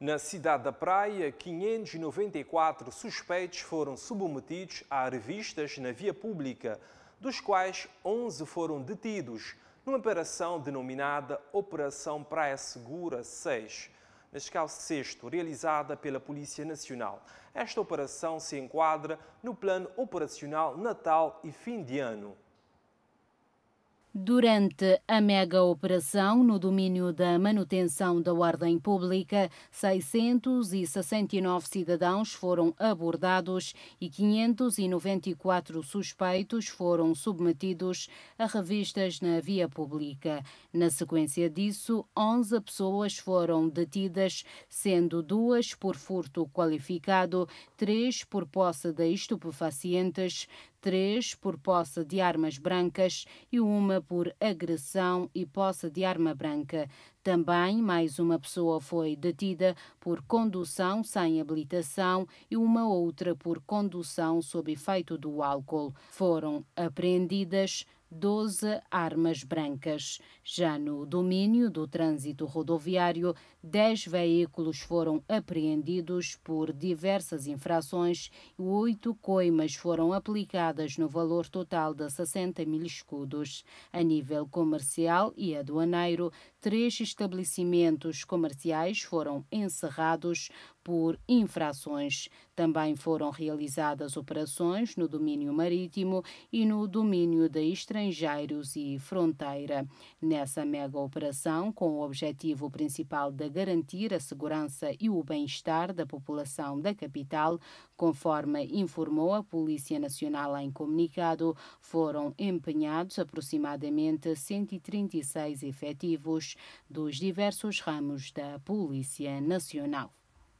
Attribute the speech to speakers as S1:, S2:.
S1: Na cidade da Praia, 594 suspeitos foram submetidos a revistas na via pública, dos quais 11 foram detidos, numa operação denominada Operação Praia Segura 6, na escala 6, realizada pela Polícia Nacional. Esta operação se enquadra no Plano Operacional Natal e Fim de Ano.
S2: Durante a mega operação no domínio da manutenção da ordem pública, 669 cidadãos foram abordados e 594 suspeitos foram submetidos a revistas na via pública. Na sequência disso, 11 pessoas foram detidas, sendo duas por furto qualificado, três por posse de estupefacientes, três por posse de armas brancas e uma por agressão e posse de arma branca. Também mais uma pessoa foi detida por condução sem habilitação e uma outra por condução sob efeito do álcool. Foram apreendidas 12 armas brancas. Já no domínio do trânsito rodoviário, 10 veículos foram apreendidos por diversas infrações e 8 coimas foram aplicadas no valor total de 60 mil escudos. A nível comercial e aduaneiro, três estabelecimentos comerciais foram encerrados, por infrações. Também foram realizadas operações no domínio marítimo e no domínio de estrangeiros e fronteira. Nessa mega operação, com o objetivo principal de garantir a segurança e o bem-estar da população da capital, conforme informou a Polícia Nacional em comunicado, foram empenhados aproximadamente 136 efetivos dos diversos ramos da Polícia Nacional.